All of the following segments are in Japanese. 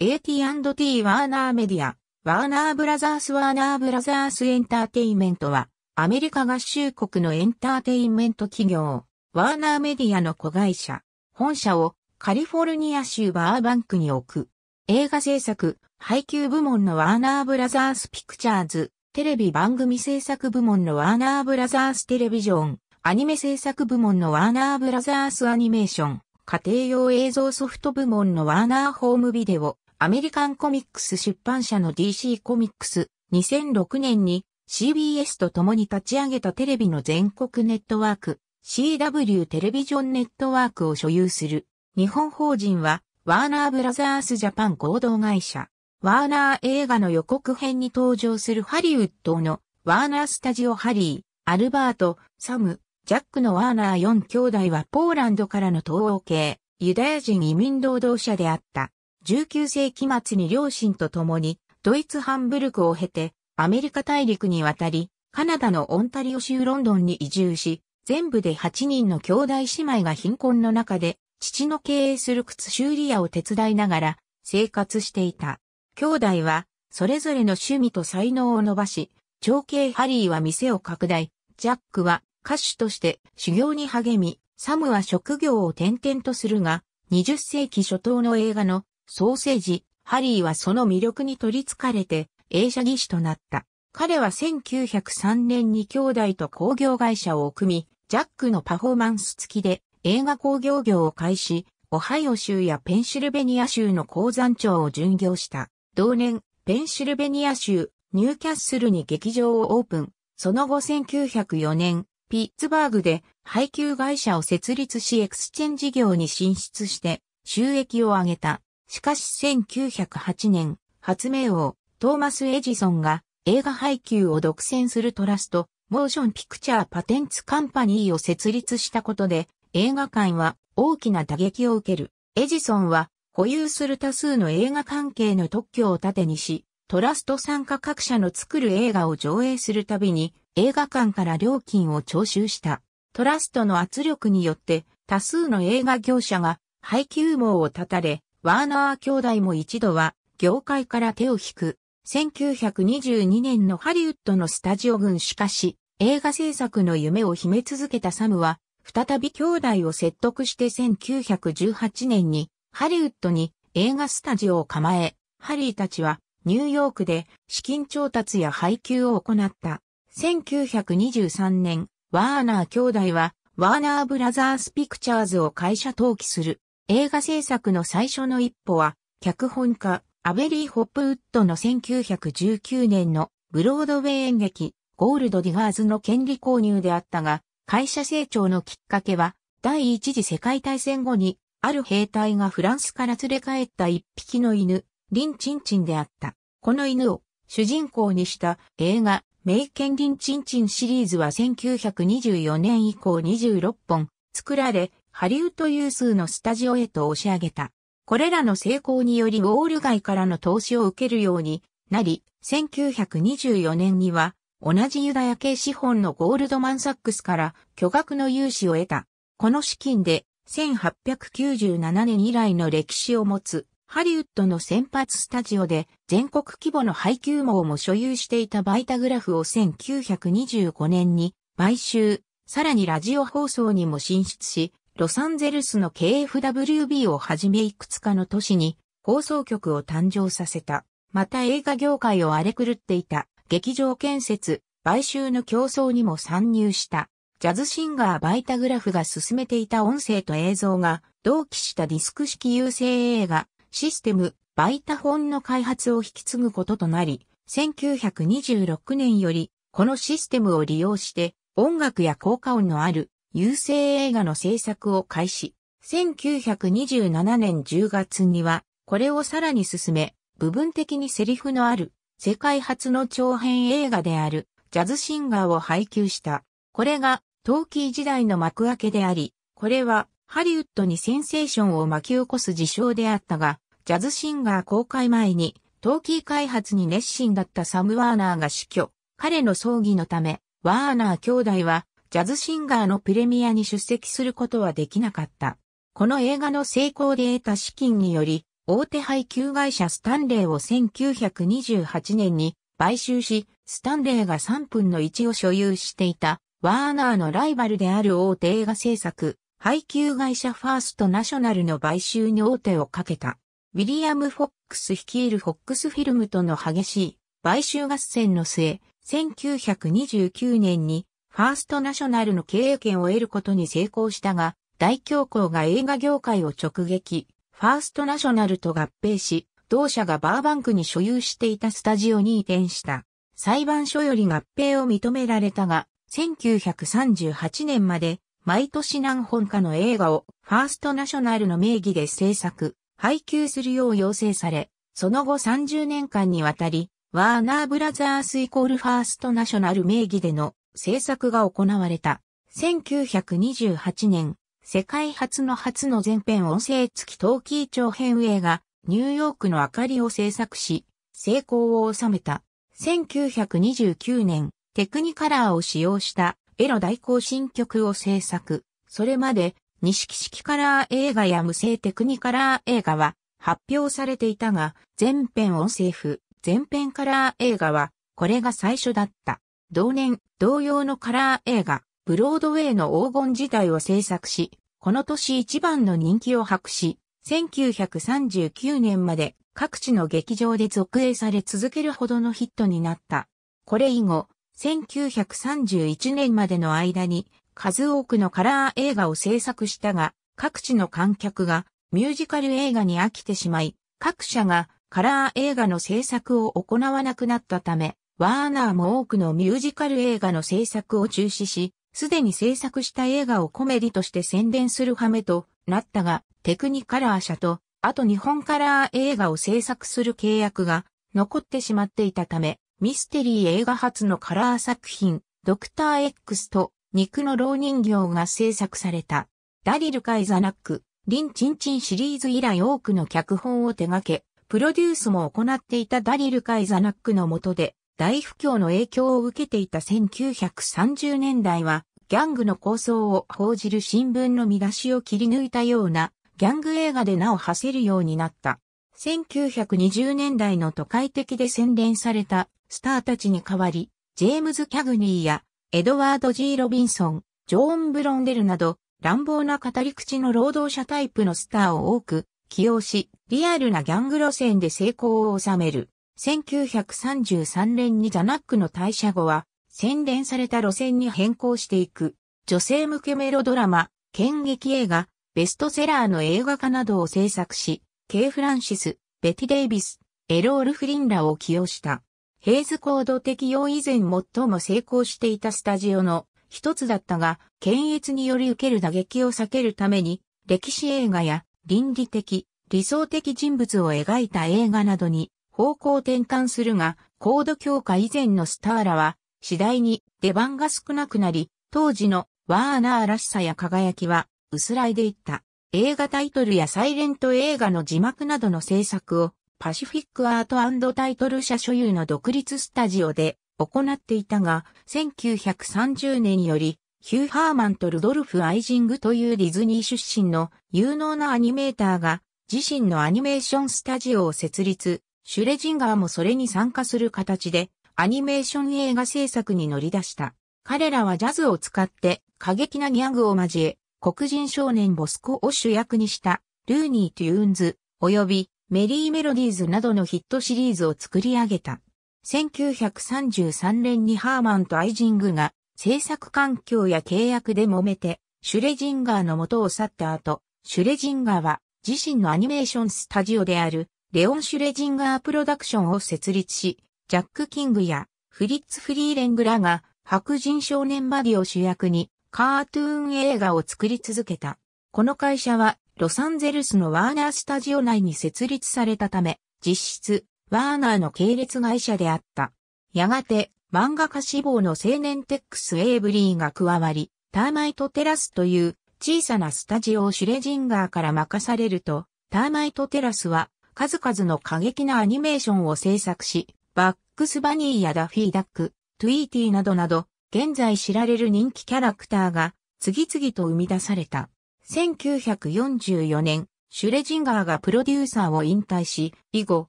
AT&T ワーナーメディア、ワーナーブラザースワーナーブラザースエンターテインメントは、アメリカ合衆国のエンターテインメント企業、ワーナーメディアの子会社、本社をカリフォルニア州バーバンクに置く。映画制作、配給部門のワーナーブラザースピクチャーズ、テレビ番組制作部門のワーナーブラザーステレビジョン、アニメ制作部門のワーナーブラザースアニメーション、家庭用映像ソフト部門のワーナーホームビデオ、アメリカンコミックス出版社の DC コミックス2006年に CBS と共に立ち上げたテレビの全国ネットワーク CW テレビジョンネットワークを所有する日本法人はワーナーブラザースジャパン合同会社ワーナー映画の予告編に登場するハリウッドのワーナースタジオハリー、アルバート、サム、ジャックのワーナー4兄弟はポーランドからの東欧系、ユダヤ人移民労働者であった。19世紀末に両親と共にドイツハンブルクを経てアメリカ大陸に渡り、カナダのオンタリオ州ロンドンに移住し、全部で8人の兄弟姉妹が貧困の中で、父の経営する靴修理屋を手伝いながら生活していた。兄弟は、それぞれの趣味と才能を伸ばし、長兄ハリーは店を拡大、ジャックは歌手として修行に励み、サムは職業を転々とするが、20世紀初頭の映画のソーセージ、ハリーはその魅力に取り憑かれて映写技師となった。彼は1903年に兄弟と工業会社を組み、ジャックのパフォーマンス付きで映画工業業を開始、オハイオ州やペンシルベニア州の鉱山町を巡業した。同年、ペンシルベニア州、ニューキャッスルに劇場をオープン。その後1904年、ピッツバーグで配給会社を設立しエクスチェン事業に進出して収益を上げた。しかし1908年、発明王、トーマス・エジソンが映画配給を独占するトラスト、モーションピクチャーパテンツカンパニーを設立したことで、映画館は大きな打撃を受ける。エジソンは保有する多数の映画関係の特許を盾にし、トラスト参加各社の作る映画を上映するたびに映画館から料金を徴収した。トラストの圧力によって多数の映画業者が配給網を断たれ、ワーナー兄弟も一度は業界から手を引く。1922年のハリウッドのスタジオ群しかし、映画制作の夢を秘め続けたサムは、再び兄弟を説得して1918年にハリウッドに映画スタジオを構え、ハリーたちはニューヨークで資金調達や配給を行った。1923年、ワーナー兄弟はワーナーブラザースピクチャーズを会社登記する。映画制作の最初の一歩は、脚本家、アベリー・ホップウッドの1919年のブロードウェイ演劇、ゴールド・ディガーズの権利購入であったが、会社成長のきっかけは、第一次世界大戦後に、ある兵隊がフランスから連れ帰った一匹の犬、リン・チンチンであった。この犬を主人公にした映画、メイケン・リン・チンチンシリーズは1924年以降26本作られ、ハリウッド有数のスタジオへと押し上げた。これらの成功によりウォール街からの投資を受けるようになり、1924年には同じユダヤ系資本のゴールドマンサックスから巨額の融資を得た。この資金で1897年以来の歴史を持つハリウッドの先発スタジオで全国規模の配給網も所有していたバイタグラフを1925年に買収、さらにラジオ放送にも進出し、ロサンゼルスの KFWB をはじめいくつかの都市に放送局を誕生させた。また映画業界を荒れ狂っていた劇場建設、買収の競争にも参入した。ジャズシンガーバイタグラフが進めていた音声と映像が同期したディスク式優勢映画システムバイタフォンの開発を引き継ぐこととなり、1926年よりこのシステムを利用して音楽や効果音のある優勢映画の制作を開始。1927年10月には、これをさらに進め、部分的にセリフのある、世界初の長編映画である、ジャズシンガーを配給した。これが、トーキー時代の幕開けであり、これは、ハリウッドにセンセーションを巻き起こす事象であったが、ジャズシンガー公開前に、トーキー開発に熱心だったサム・ワーナーが死去。彼の葬儀のため、ワーナー兄弟はジャズシンガーのプレミアに出席することはできなかった。この映画の成功で得た資金により、大手配給会社スタンレーを1928年に買収し、スタンレーが3分の1を所有していた、ワーナーのライバルである大手映画制作、配給会社ファーストナショナルの買収に大手をかけた。ウィリアム・フォックス率いるフォックスフィルムとの激しい買収合戦の末、1929年にファーストナショナルの経営権を得ることに成功したが、大恐慌が映画業界を直撃、ファーストナショナルと合併し、同社がバーバンクに所有していたスタジオに移転した。裁判所より合併を認められたが、1938年まで毎年何本かの映画をファーストナショナルの名義で制作、配給するよう要請され、その後30年間にわたり、ワーナーブラザースイコールファーストナショナル名義での制作が行われた。1928年、世界初の初の全編音声付き陶器長編映画、ニューヨークの明かりを制作し、成功を収めた。1929年、テクニカラーを使用したエロ大行進曲を制作。それまで、錦式カラー映画や無声テクニカラー映画は発表されていたが、全編音声譜、全編カラー映画はこれが最初だった。同年、同様のカラー映画、ブロードウェイの黄金時代を制作し、この年一番の人気を博し、1939年まで各地の劇場で続映され続けるほどのヒットになった。これ以後、1931年までの間に数多くのカラー映画を制作したが、各地の観客がミュージカル映画に飽きてしまい、各社がカラー映画の制作を行わなくなったため、ワーナーも多くのミュージカル映画の制作を中止し、すでに制作した映画をコメディとして宣伝する羽目となったが、テクニカラー社と、あと日本カラー映画を制作する契約が残ってしまっていたため、ミステリー映画初のカラー作品、ドクター X と肉の老人形が制作された。ダリル・カイザナック、リン・チンチンシリーズ以来多くの脚本を手掛け、プロデュースも行っていたダリル・カイザナックの下で、大不況の影響を受けていた1930年代は、ギャングの構想を報じる新聞の見出しを切り抜いたような、ギャング映画で名を馳せるようになった。1920年代の都会的で洗練されたスターたちに代わり、ジェームズ・キャグニーやエドワード・ G・ ロビンソン、ジョーン・ブロンデルなど、乱暴な語り口の労働者タイプのスターを多く起用し、リアルなギャング路線で成功を収める。1933年にザナックの退社後は、洗練された路線に変更していく、女性向けメロドラマ、剣劇映画、ベストセラーの映画化などを制作し、ケイ・フランシス、ベティ・デイビス、エロール・フリンらを起用した。ヘイズコード適用以前最も成功していたスタジオの一つだったが、検閲により受ける打撃を避けるために、歴史映画や倫理的、理想的人物を描いた映画などに方向転換するが、高度強化以前のスターラは、次第に出番が少なくなり、当時のワーナーらしさや輝きは薄らいでいった。映画タイトルやサイレント映画の字幕などの制作をパシフィックアートタイトル社所有の独立スタジオで行っていたが、1930年よりヒュー・ハーマンとルドルフ・アイジングというディズニー出身の有能なアニメーターが自身のアニメーションスタジオを設立、シュレジンガーもそれに参加する形で、アニメーション映画制作に乗り出した。彼らはジャズを使って過激なギャグを交え、黒人少年ボスコを主役にした、ルーニー・トゥーンズ、及びメリー・メロディーズなどのヒットシリーズを作り上げた。1933年にハーマンとアイジングが制作環境や契約で揉めて、シュレジンガーの元を去った後、シュレジンガーは自身のアニメーションスタジオであるレオン・シュレジンガー・プロダクションを設立し、ジャック・キングやフリッツ・フリーレングらが白人少年バディを主役にカートゥーン映画を作り続けた。この会社はロサンゼルスのワーナースタジオ内に設立されたため、実質ワーナーの系列会社であった。やがて漫画家志望の青年テックス・エイブリーが加わり、ターマイト・テラスという小さなスタジオをシュレジンガーから任されると、ターマイト・テラスは数々の過激なアニメーションを制作し、バックスバニーやダフィーダック、トゥイーティーなどなど、現在知られる人気キャラクターが次々と生み出された。1944年、シュレジンガーがプロデューサーを引退し、以後、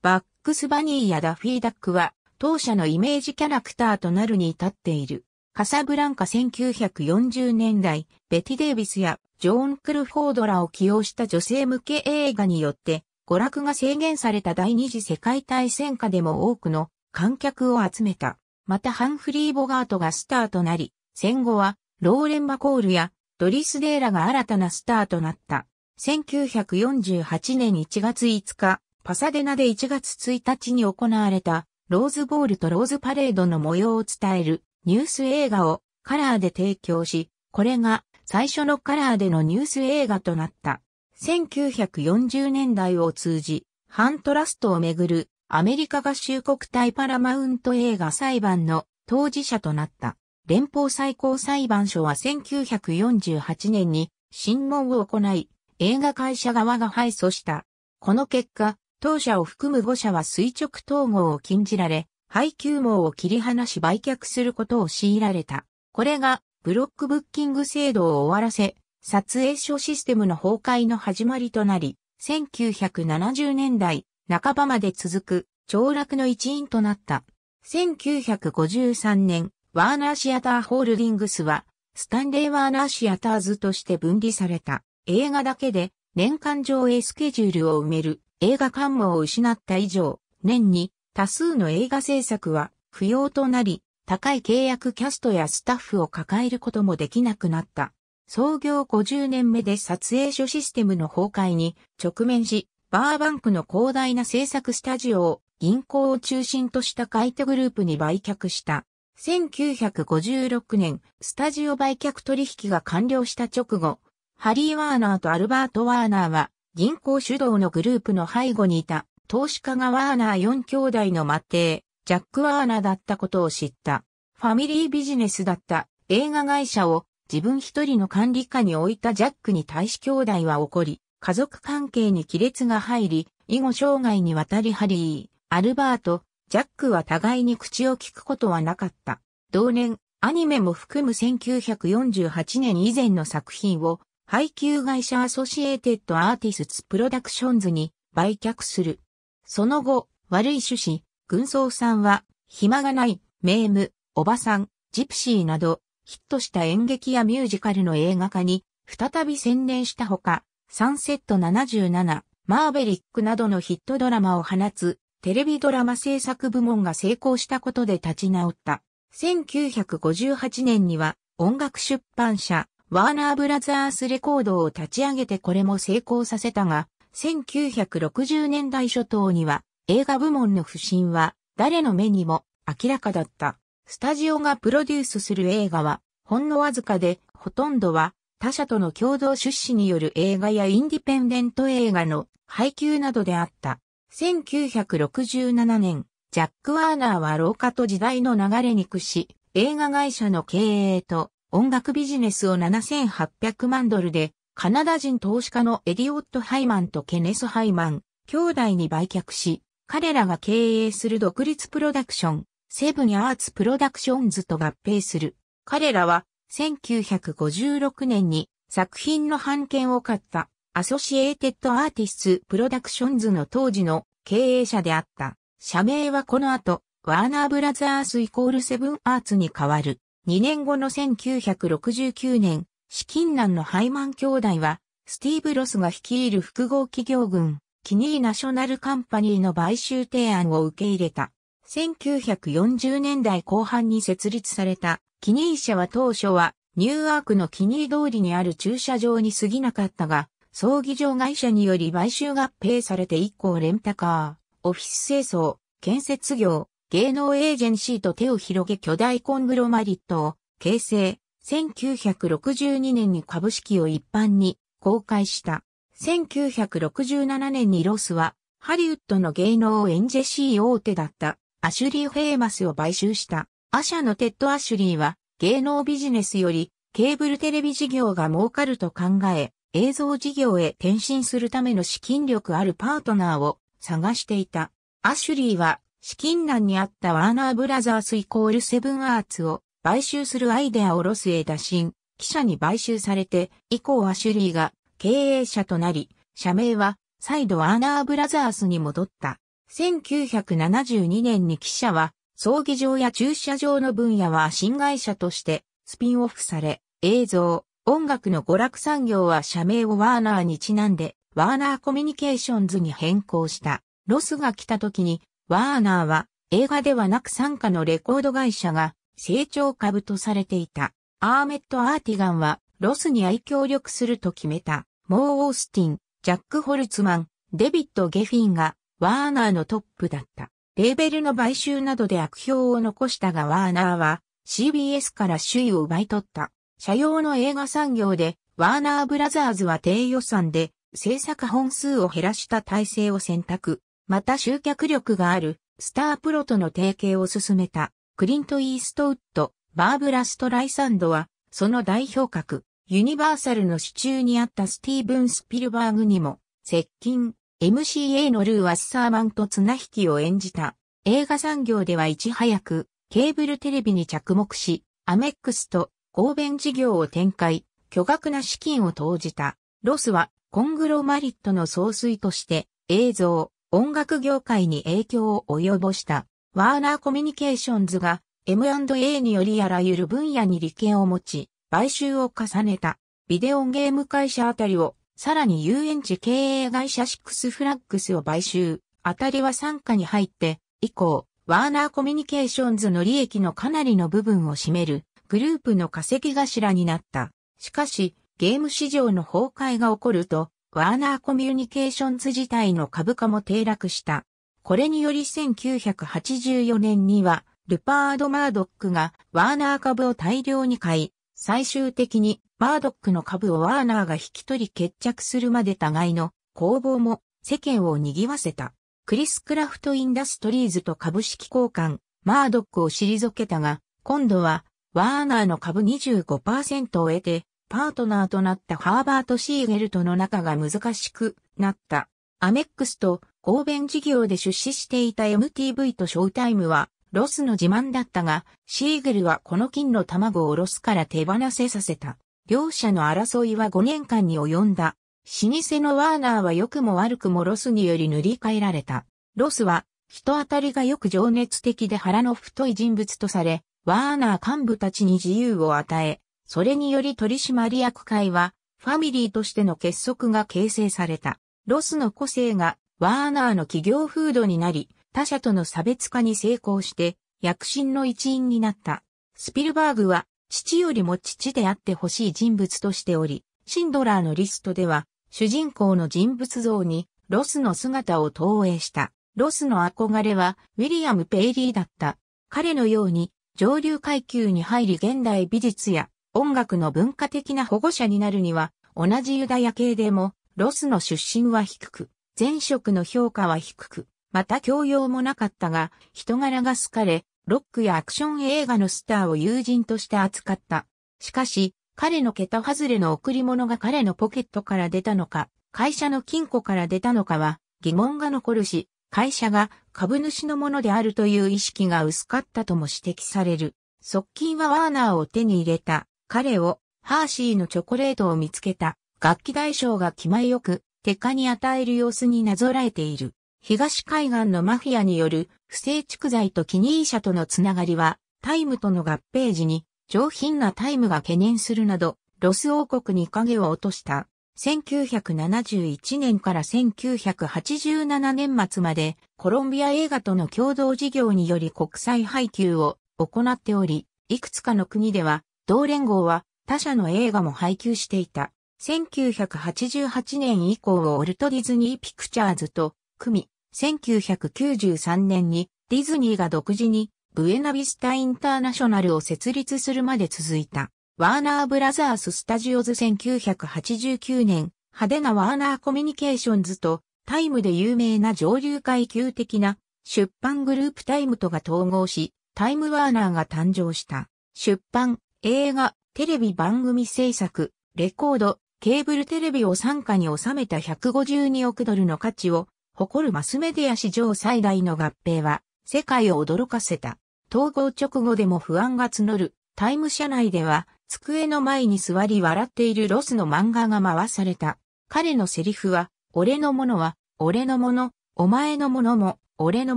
バックスバニーやダフィーダックは、当社のイメージキャラクターとなるに至っている。カサブランカ1940年代、ベティ・デイビスやジョーン・クルフォードらを起用した女性向け映画によって娯楽が制限された第二次世界大戦下でも多くの観客を集めた。またハンフリー・ボガートがスターとなり、戦後はローレン・マコールやドリス・デーラが新たなスターとなった。1948年1月5日、パサデナで1月1日に行われたローズボールとローズパレードの模様を伝えるニュース映画をカラーで提供し、これが最初のカラーでのニュース映画となった。1940年代を通じ、ハントラストをめぐるアメリカ合衆国対パラマウント映画裁判の当事者となった。連邦最高裁判所は1948年に審問を行い、映画会社側が敗訴した。この結果、当社を含む5社は垂直統合を禁じられ、配給網を切り離し売却することを強いられた。これが、ブロックブッキング制度を終わらせ、撮影所システムの崩壊の始まりとなり、1970年代半ばまで続く凋落の一因となった。1953年、ワーナーシアターホールディングスは、スタンレーワーナーシアターズとして分離された。映画だけで年間上映スケジュールを埋める映画館もを失った以上、年に多数の映画制作は不要となり、高い契約キャストやスタッフを抱えることもできなくなった。創業50年目で撮影所システムの崩壊に直面し、バーバンクの広大な制作スタジオを銀行を中心とした買い手グループに売却した。1956年、スタジオ売却取引が完了した直後、ハリー・ワーナーとアルバート・ワーナーは、銀行主導のグループの背後にいた、投資家がワーナー4兄弟の末裔、ジャック・ワーナーだったことを知った。ファミリービジネスだった映画会社を自分一人の管理下に置いたジャックに対し兄弟は怒り、家族関係に亀裂が入り、以後生涯にわたりハリー、アルバート、ジャックは互いに口を聞くことはなかった。同年、アニメも含む1948年以前の作品を、配給会社アソシエーテッドアーティスツプロダクションズに売却する。その後、悪い趣旨、軍曹さんは、暇がない、メーム、おばさん、ジプシーなど、ヒットした演劇やミュージカルの映画化に再び専念したほか、サンセット77、マーベリックなどのヒットドラマを放つテレビドラマ制作部門が成功したことで立ち直った。1958年には音楽出版社ワーナーブラザースレコードを立ち上げてこれも成功させたが、1960年代初頭には映画部門の不振は誰の目にも明らかだった。スタジオがプロデュースする映画は、ほんのわずかで、ほとんどは、他社との共同出資による映画やインディペンデント映画の配給などであった。1967年、ジャック・ワーナーは老化と時代の流れに屈し、映画会社の経営と音楽ビジネスを7800万ドルで、カナダ人投資家のエディオット・ハイマンとケネス・ハイマン、兄弟に売却し、彼らが経営する独立プロダクション、セブンアーツプロダクションズと合併する。彼らは1956年に作品の版権を買ったアソシエーテッドアーティスプロダクションズの当時の経営者であった。社名はこの後、ワーナーブラザースイコールセブンアーツに変わる。2年後の1969年、資金難のハイマン兄弟は、スティーブ・ロスが率いる複合企業群、キニーナショナルカンパニーの買収提案を受け入れた。1940年代後半に設立されたキニー社は当初はニューアークのキニー通りにある駐車場に過ぎなかったが、葬儀場会社により買収合併されて以降レンタカー、オフィス清掃、建設業、芸能エージェンシーと手を広げ巨大コングロマリットを形成、1962年に株式を一般に公開した。1967年にロスはハリウッドの芸能エンジェシー大手だったアシュリー・フェーマスを買収した、アシャのテッド・アシュリーは、芸能ビジネスより、ケーブルテレビ事業が儲かると考え、映像事業へ転身するための資金力あるパートナーを探していた。アシュリーは資金難にあったワーナーブラザースイコールセブンアーツを買収するアイデアをロスへ打診、記者に買収されて、以降アシュリーが経営者となり、社名は再度ワーナーブラザースに戻った。1972年に記者は、葬儀場や駐車場の分野は新会社としてスピンオフされ、映像、音楽の娯楽産業は社名をワーナーにちなんで、ワーナーコミュニケーションズに変更した。ロスが来た時に、ワーナーは映画ではなく参加のレコード会社が成長株とされていた。アーメット・アーティガンはロスに愛協力すると決めた。モー・オースティン、ジャック・ホルツマン、デビッド・ゲフィンがワーナーのトップだった。レーベルの買収などで悪評を残したがワーナーは CBS から首位を奪い取った。社用の映画産業でワーナーブラザーズは低予算で制作本数を減らした体制を選択。また集客力があるスタープロとの提携を進めた。クリント・イーストウッド、バーブラ・ストライサンドはその代表格、ユニバーサルの支柱にあったスティーブン・スピルバーグにも接近。MCA のルー・ワッサーマンと綱引きを演じた。映画産業ではいち早くケーブルテレビに着目し、アメックスと合弁事業を展開、巨額な資金を投じた。ロスはコングロマリットの総帥として映像、音楽業界に影響を及ぼした。ワーナーコミュニケーションズが M&A によりあらゆる分野に利権を持ち、買収を重ねた。ビデオゲーム会社あたりをさらに遊園地経営会社シックスフラッグスを買収、あたりは参加に入って、以降、ワーナーコミュニケーションズの利益のかなりの部分を占める、グループの稼ぎ頭になった。しかし、ゲーム市場の崩壊が起こると、ワーナーコミュニケーションズ自体の株価も低落した。これにより1984年には、ルパード・マードックがワーナー株を大量に買い、最終的にマードックの株をワーナーが引き取り決着するまで互いの攻防も世間を賑わせた。クリス・クラフト・インダストリーズと株式交換、マードックを退けたが、今度はワーナーの株25%を得て、パートナーとなったハーバート・シーゲルとの仲が難しくなった。アメックスと合弁事業で出資していた MTV とショータイムはロスの自慢だったが、シーゲルはこの金の卵をロスから手放せさせた。両者の争いは5年間に及んだ。老舗のワーナーは良くも悪くもロスにより塗り替えられた。ロスは人当たりがよく情熱的で腹の太い人物とされ、ワーナー幹部たちに自由を与え、それにより取締役会はファミリーとしての結束が形成された。ロスの個性がワーナーの企業風土になり、他者との差別化に成功して、躍進の一員になった。スピルバーグは父よりも父であってほしい人物としており、シンドラーのリストでは、主人公の人物像に、ロスの姿を投影した。ロスの憧れは、ウィリアム・ペイリーだった。彼のように、上流階級に入り現代美術や音楽の文化的な保護者になるには、同じユダヤ系でも、ロスの出身は低く、前職の評価は低く、また教養もなかったが、人柄が好かれ、ロックやアクション映画のスターを友人として扱った。しかし、彼の桁外れの贈り物が彼のポケットから出たのか、会社の金庫から出たのかは疑問が残るし、会社が株主のものであるという意識が薄かったとも指摘される。側近はワーナーを手に入れた。彼をハーシーのチョコレートを見つけた。楽器大将が気前よく、結果に与える様子になぞらえている。東海岸のマフィアによる不正蓄財とキニー社とのつながりは、タイムとの合併時に上品なタイムが懸念するなど、ロス王国に影を落とした。1971年から1987年末までコロンビア映画との共同事業により国際配給を行っており、いくつかの国では同連合は他社の映画も配給していた。1988年以降をオルトディズニーピクチャーズと組み、1993年にディズニーが独自にブエナビスタインターナショナルを設立するまで続いた。ワーナーブラザーススタジオズ1989年、派手なワーナーコミュニケーションズとタイムで有名な上流階級的な出版グループタイムとが統合し、タイムワーナーが誕生した。出版、映画、テレビ番組制作、レコード、ケーブルテレビを傘下に収めた152億ドルの価値を誇るマスメディア史上最大の合併は、世界を驚かせた。統合直後でも不安が募る、タイム社内では、机の前に座り笑っているロスの漫画が回された。彼のセリフは、俺のものは、俺のもの、お前のものも、俺の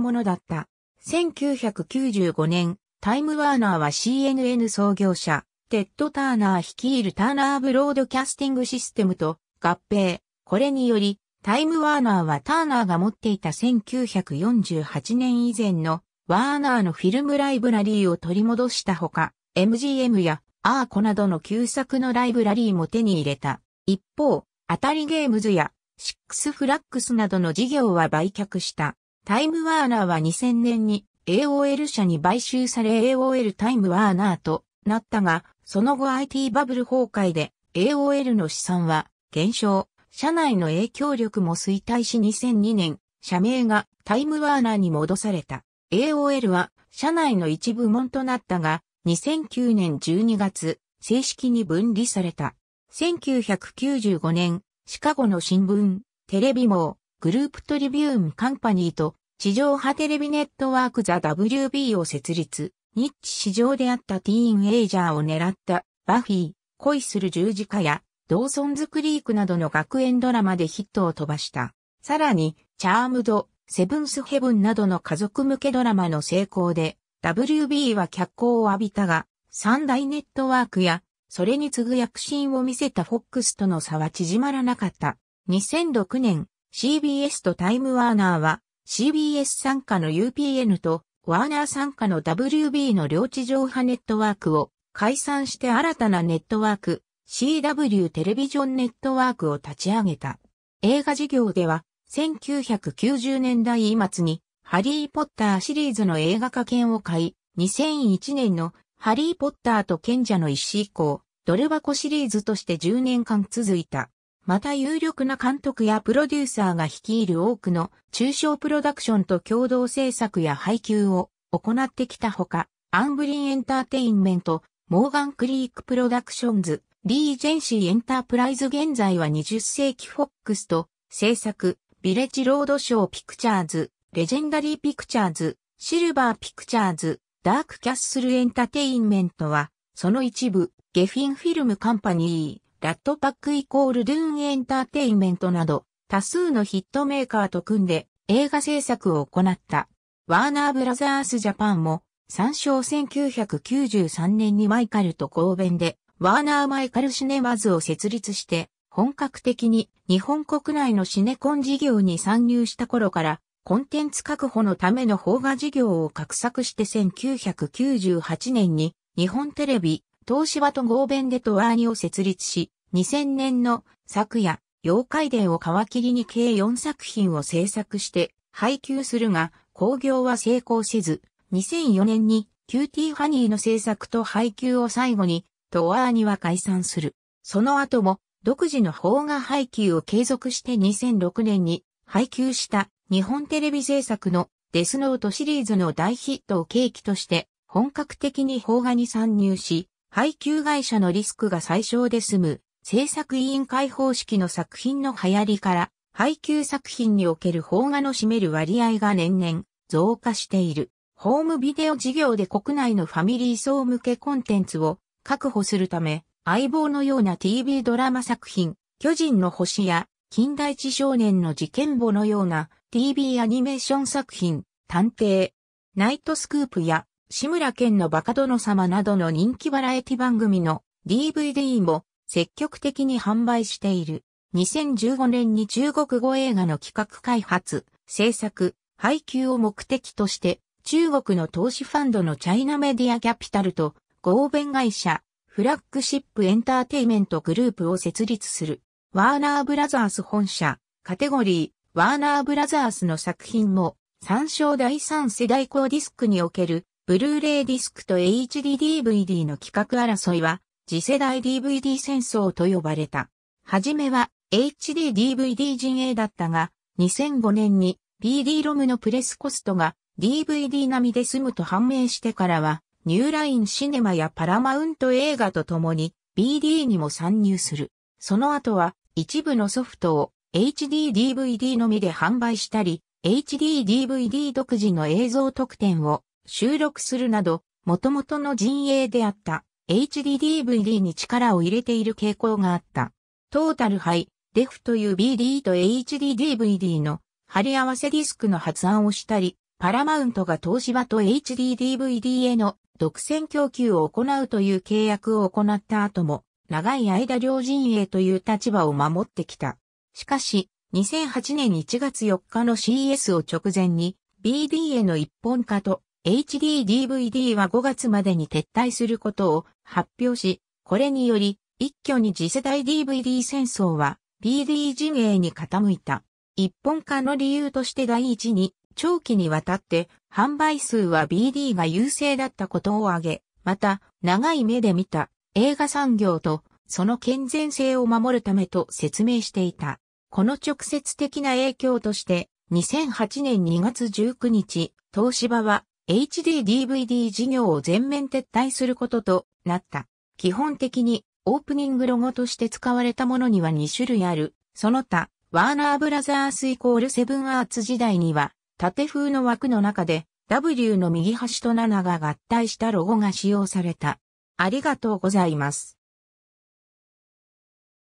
ものだった。1995年、タイムワーナーは CNN 創業者、テッド・ターナー率いるターナーブロードキャスティングシステムと合併。これにより、タイムワーナーはターナーが持っていた1948年以前のワーナーのフィルムライブラリーを取り戻したほか、MGM やアーコなどの旧作のライブラリーも手に入れた。一方、アタリゲームズやシックスフラックスなどの事業は売却した。タイムワーナーは2000年に AOL 社に買収され AOL タイムワーナーとなったが、その後 IT バブル崩壊で AOL の資産は減少。社内の影響力も衰退し2002年、社名がタイムワーナーに戻された。AOL は社内の一部門となったが、2009年12月、正式に分離された。1995年、シカゴの新聞、テレビ網、グループトリビューンカンパニーと地上波テレビネットワークザ WB を設立。ニッチ市場であったティーンエイジャーを狙ったバフィー、恋する十字架やドーソンズクリークなどの学園ドラマでヒットを飛ばした。さらに、チャームド、セブンスヘブンなどの家族向けドラマの成功で、WB は脚光を浴びたが、三大ネットワークや、それに次ぐ躍進を見せたフォックスとの差は縮まらなかった。2006年、CBS とタイムワーナーは、CBS 参加の UPN と、ワーナー参加の WB の両地上波ネットワークを解散して新たなネットワーク、CW テレビジョンネットワークを立ち上げた。映画事業では、1990年代末に、ハリー・ポッターシリーズの映画化権を買い、2001年のハリー・ポッターと賢者の石以降、ドル箱シリーズとして10年間続いた。また有力な監督やプロデューサーが率いる多くの中小プロダクションと共同制作や配給を行ってきたほか、アンブリンエンターテインメント、モーガンクリークプロダクションズ、リー・ジェンシーエンタープライズ現在は20世紀フォックスと制作、ビレッジロードショーピクチャーズ、レジェンダリーピクチャーズ、シルバーピクチャーズ、ダークキャッスルエンタテインメントは、その一部、ゲフィンフィルムカンパニー、ラットパックイコールドゥーンエンターテインメントなど、多数のヒットメーカーと組んで映画制作を行った。ワーナーブラザースジャパンも、参照1993年にマイカルと公弁で、ワーナー・マイカル・シネマズを設立して、本格的に日本国内のシネコン事業に参入した頃から、コンテンツ確保のための邦画事業を画策して1998年に日本テレビ、東芝と合弁でとワーニを設立し、2000年の昨夜、妖怪伝を皮切りに計4作品を制作して配給するが、興行は成功せず、2004年にキューテー・フハニーの制作と配給を最後にとワーニは解散する。その後も、独自の邦画配給を継続して2006年に配給した日本テレビ制作のデスノートシリーズの大ヒットを契機として本格的に邦画に参入し、配給会社のリスクが最小で済む制作委員会方式の作品の流行りから配給作品における邦画の占める割合が年々増加している。ホームビデオ事業で国内のファミリー層向けコンテンツを確保するため、相棒のような TV ドラマ作品、巨人の星や、近代一少年の事件簿のような TV アニメーション作品、探偵、ナイトスクープや、志村県のバカ殿様などの人気バラエティ番組の DVD も積極的に販売している。2015年に中国語映画の企画開発、制作、配給を目的として、中国の投資ファンドのチャイナメディアキャピタルと合弁会社、フラッグシップエンターテイメントグループを設立する。ワーナーブラザース本社、カテゴリー、ワーナーブラザースの作品も、参照第3世代高ディスクにおける、ブルーレイディスクと HDDVD の規格争いは、次世代 DVD 戦争と呼ばれた。はじめは HDDVD 陣営だったが、2005年に BD ロムのプレスコストが DVD 並みで済むと判明してからは、ニューラインシネマやパラマウント映画とともに BD にも参入する。その後は一部のソフトを HDDVD のみで販売したり、HDDVD 独自の映像特典を収録するなど、元々の陣営であった HDDVD に力を入れている傾向があった。トータルハイ、デフという BD と HDDVD の貼り合わせディスクの発案をしたり、パラマウントが東芝と HDDVD への独占供給を行うという契約を行った後も、長い間両陣営という立場を守ってきた。しかし、2008年1月4日の CS を直前に、BD への一本化と HDDVD は5月までに撤退することを発表し、これにより、一挙に次世代 DVD 戦争は BD 陣営に傾いた。一本化の理由として第一に、長期にわたって販売数は BD が優勢だったことを挙げ、また長い目で見た映画産業とその健全性を守るためと説明していた。この直接的な影響として2008年2月19日、東芝は HD-DVD 事業を全面撤退することとなった。基本的にオープニングロゴとして使われたものには2種類ある。その他、ワーナーブラザースイコールセブンアーツ時代には縦風の枠の中で W の右端と7が合体したロゴが使用された。ありがとうございます。